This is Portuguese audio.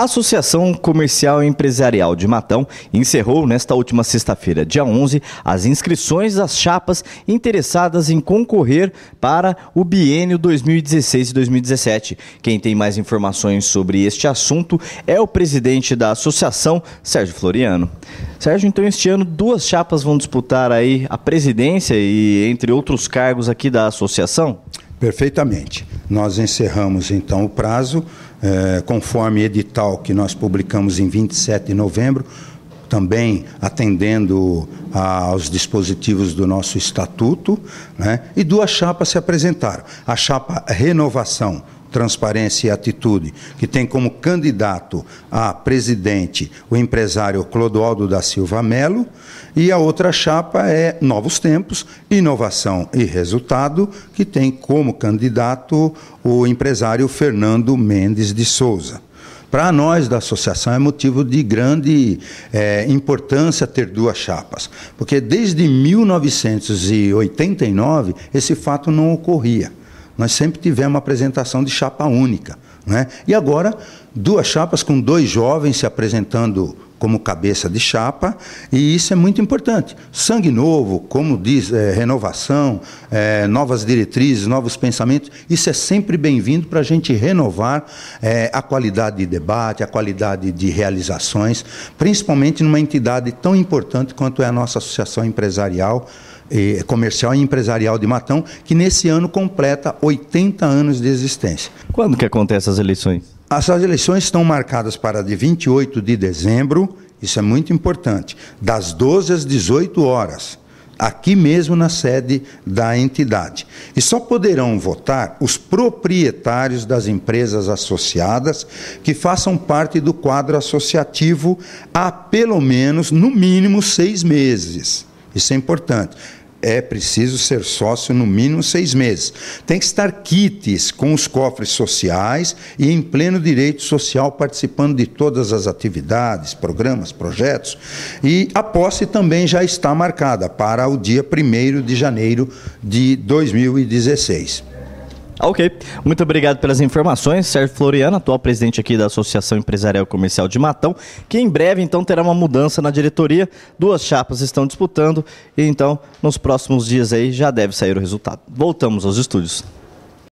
A Associação Comercial e Empresarial de Matão encerrou nesta última sexta-feira, dia 11, as inscrições das chapas interessadas em concorrer para o biênio 2016 2017. Quem tem mais informações sobre este assunto é o presidente da associação, Sérgio Floriano. Sérgio, então este ano duas chapas vão disputar aí a presidência e entre outros cargos aqui da associação? Perfeitamente. Nós encerramos então o prazo eh, conforme edital que nós publicamos em 27 de novembro, também atendendo a, aos dispositivos do nosso estatuto, né? e duas chapas se apresentaram. A chapa Renovação Transparência e Atitude, que tem como candidato a presidente o empresário Clodoaldo da Silva Melo, e a outra chapa é Novos Tempos, Inovação e Resultado, que tem como candidato o empresário Fernando Mendes de Souza. Para nós da associação é motivo de grande é, importância ter duas chapas, porque desde 1989 esse fato não ocorria nós sempre tivemos uma apresentação de chapa única. Né? E agora, duas chapas com dois jovens se apresentando como cabeça de chapa, e isso é muito importante. Sangue novo, como diz, é, renovação, é, novas diretrizes, novos pensamentos, isso é sempre bem-vindo para a gente renovar é, a qualidade de debate, a qualidade de realizações, principalmente numa entidade tão importante quanto é a nossa Associação Empresarial. E comercial e empresarial de Matão, que nesse ano completa 80 anos de existência. Quando que acontecem as eleições? As eleições estão marcadas para de 28 de dezembro, isso é muito importante, das 12 às 18 horas, aqui mesmo na sede da entidade. E só poderão votar os proprietários das empresas associadas que façam parte do quadro associativo há pelo menos, no mínimo, seis meses. Isso é importante é preciso ser sócio no mínimo seis meses. Tem que estar quites com os cofres sociais e em pleno direito social, participando de todas as atividades, programas, projetos. E a posse também já está marcada para o dia 1 de janeiro de 2016. Ah, ok. Muito obrigado pelas informações, Sérgio Floriano, atual presidente aqui da Associação Empresarial Comercial de Matão, que em breve então terá uma mudança na diretoria. Duas chapas estão disputando e então nos próximos dias aí já deve sair o resultado. Voltamos aos estúdios.